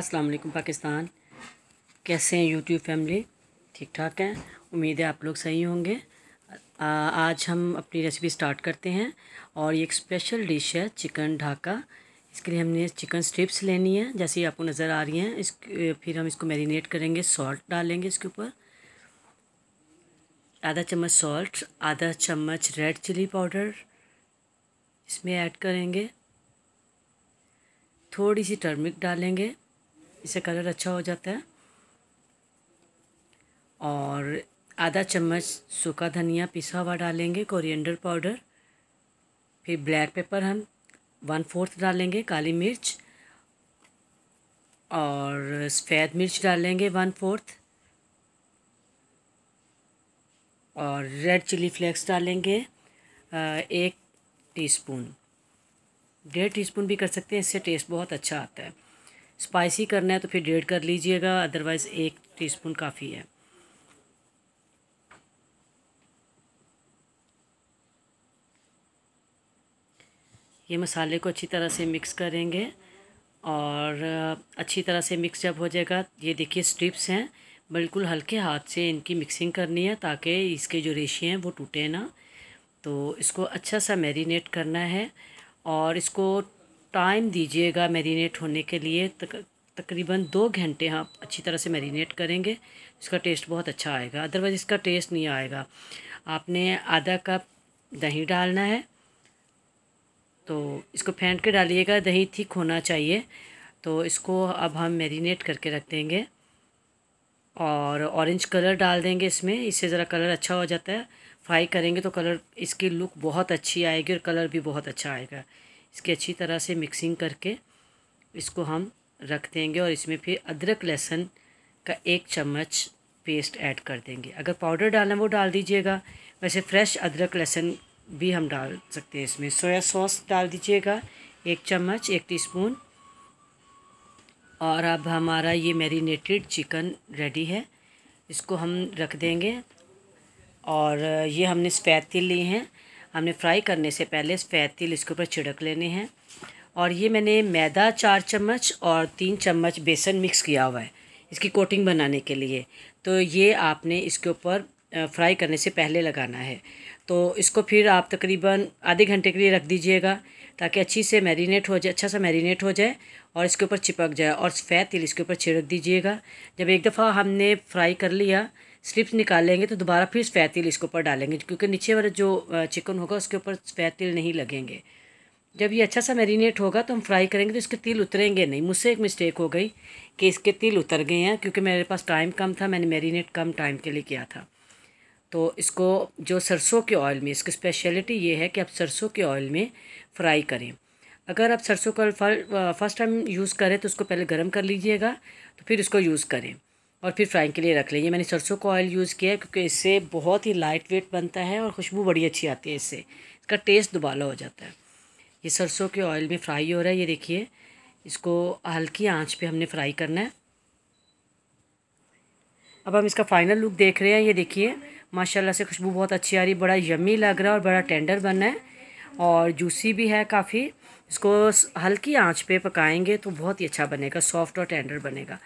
अस्सलाम वालेकुम पाकिस्तान कैसे हैं यूट्यूब फैमिली ठीक ठाक हैं उम्मीद है आप लोग सही होंगे आज हम अपनी रेसिपी स्टार्ट करते हैं और ये एक स्पेशल डिश है चिकन ढाका इसके लिए हमने चिकन स्ट्रिप्स लेनी है जैसे आपको नज़र आ रही हैं इस फिर हम इसको मैरिनेट करेंगे सॉल्ट डालेंगे इसके ऊपर आधा चम्मच सॉल्ट आधा चम्मच रेड चिली पाउडर इसमें ऐड करेंगे थोड़ी सी टर्मिक डालेंगे इससे कलर अच्छा हो जाता है और आधा चम्मच सूखा धनिया पिसा हुआ डालेंगे कोरिएंडर पाउडर फिर ब्लैक पेपर हम वन फोर्थ डालेंगे काली मिर्च और सफ़ेद मिर्च डालेंगे वन फोर्थ और रेड चिली फ्लेक्स डालेंगे एक टीस्पून डेढ़ टीस्पून भी कर सकते हैं इससे टेस्ट बहुत अच्छा आता है स्पाइसी करना है तो फिर डेढ़ कर लीजिएगा अदरवाइज़ एक टीस्पून काफ़ी है ये मसाले को अच्छी तरह से मिक्स करेंगे और अच्छी तरह से मिक्स जब हो जाएगा ये देखिए स्ट्रिप्स हैं बिल्कुल हल्के हाथ से इनकी मिक्सिंग करनी है ताकि इसके जो रेशे हैं वो टूटे ना तो इसको अच्छा सा मैरिनेट करना है और इसको टाइम दीजिएगा मैरिनेट होने के लिए तक, तकरीबन दो घंटे हम अच्छी तरह से मैरिनेट करेंगे इसका टेस्ट बहुत अच्छा आएगा अदरवाइज़ इसका टेस्ट नहीं आएगा आपने आधा कप दही डालना है तो इसको फेंट के डालिएगा दही थिक होना चाहिए तो इसको अब हम मैरिनेट करके रख देंगे और ऑरेंज कलर डाल देंगे इसमें इससे ज़रा कलर अच्छा हो जाता है फ्राई करेंगे तो कलर इसकी लुक बहुत अच्छी आएगी और कलर भी बहुत अच्छा आएगा इसकी अच्छी तरह से मिक्सिंग करके इसको हम रख देंगे और इसमें फिर अदरक लहसुन का एक चम्मच पेस्ट ऐड कर देंगे अगर पाउडर डालना वो डाल दीजिएगा वैसे फ्रेश अदरक लहसुन भी हम डाल सकते हैं इसमें सोया सॉस डाल दीजिएगा एक चम्मच एक टीस्पून और अब हमारा ये मैरिनेटेड चिकन रेडी है इसको हम रख देंगे और ये हमने सफ़ेद तिल लिए हैं हमने फ्राई करने से पहले सफ़ेद तिल इसके ऊपर छिड़क लेने हैं और ये मैंने मैदा चार चम्मच और तीन चम्मच बेसन मिक्स किया हुआ है इसकी कोटिंग बनाने के लिए तो ये आपने इसके ऊपर फ्राई करने से पहले लगाना है तो इसको फिर आप तकरीबन आधे घंटे के लिए रख दीजिएगा ताकि अच्छी से मैरिनेट हो जाए अच्छा सा मैरिनेट हो जाए और इसके ऊपर चिपक जाए और सफ़ेद तिल इसके ऊपर छिड़क दीजिएगा जब एक दफ़ा हमने फ्राई कर लिया स्लिप्स निकालेंगे तो दोबारा फिर सफ़ेद तिल इसके ऊपर डालेंगे क्योंकि नीचे वाला जो चिकन होगा उसके ऊपर सफ़ेद तिल नहीं लगेंगे जब ये अच्छा सा मैरिनेट होगा तो हम फ्राई करेंगे तो इसके तिल उतरेंगे नहीं मुझसे एक मिस्टेक हो गई कि इसके तिल उतर गए हैं क्योंकि मेरे पास टाइम कम था मैंने मैरिनेट कम टाइम के लिए किया था तो इसको जो सरसों के ऑयल में इसकी स्पेशलिटी ये है कि आप सरसों के ऑयल में फ्राई करें अगर आप सरसों का ऑयल फर्स्ट टाइम यूज़ करें तो उसको पहले गर्म कर लीजिएगा तो फिर उसको यूज़ करें और फिर फ्राइंग के लिए रख लेंगे मैंने सरसों का ऑयल यूज़ किया है क्योंकि इससे बहुत ही लाइट वेट बनता है और खुशबू बड़ी अच्छी आती है इससे इसका टेस्ट दुबाला हो जाता है ये सरसों के ऑयल में फ्राई हो रहा है ये देखिए इसको हल्की आंच पे हमने फ्राई करना है अब हम इसका फाइनल लुक देख रहे हैं ये देखिए माशाल्लाह से खुशबू बहुत अच्छी आ रही बड़ा यमी लग रहा है और बड़ा टेंडर बना है और जूसी भी है काफ़ी इसको हल्की आंच पे पकाएंगे तो बहुत ही अच्छा बनेगा सॉफ्ट और टेंडर बनेगा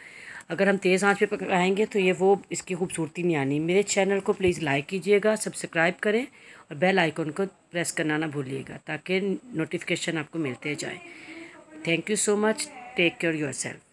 अगर हम तेज़ आंच पे पकाएंगे तो ये वो इसकी खूबसूरती नहीं आनी मेरे चैनल को प्लीज़ लाइक कीजिएगा सब्सक्राइब करें और बेल आइकॉन को प्रेस करना ना भूलिएगा ताकि नोटिफिकेशन आपको मिलते जाए thank you so much take care your self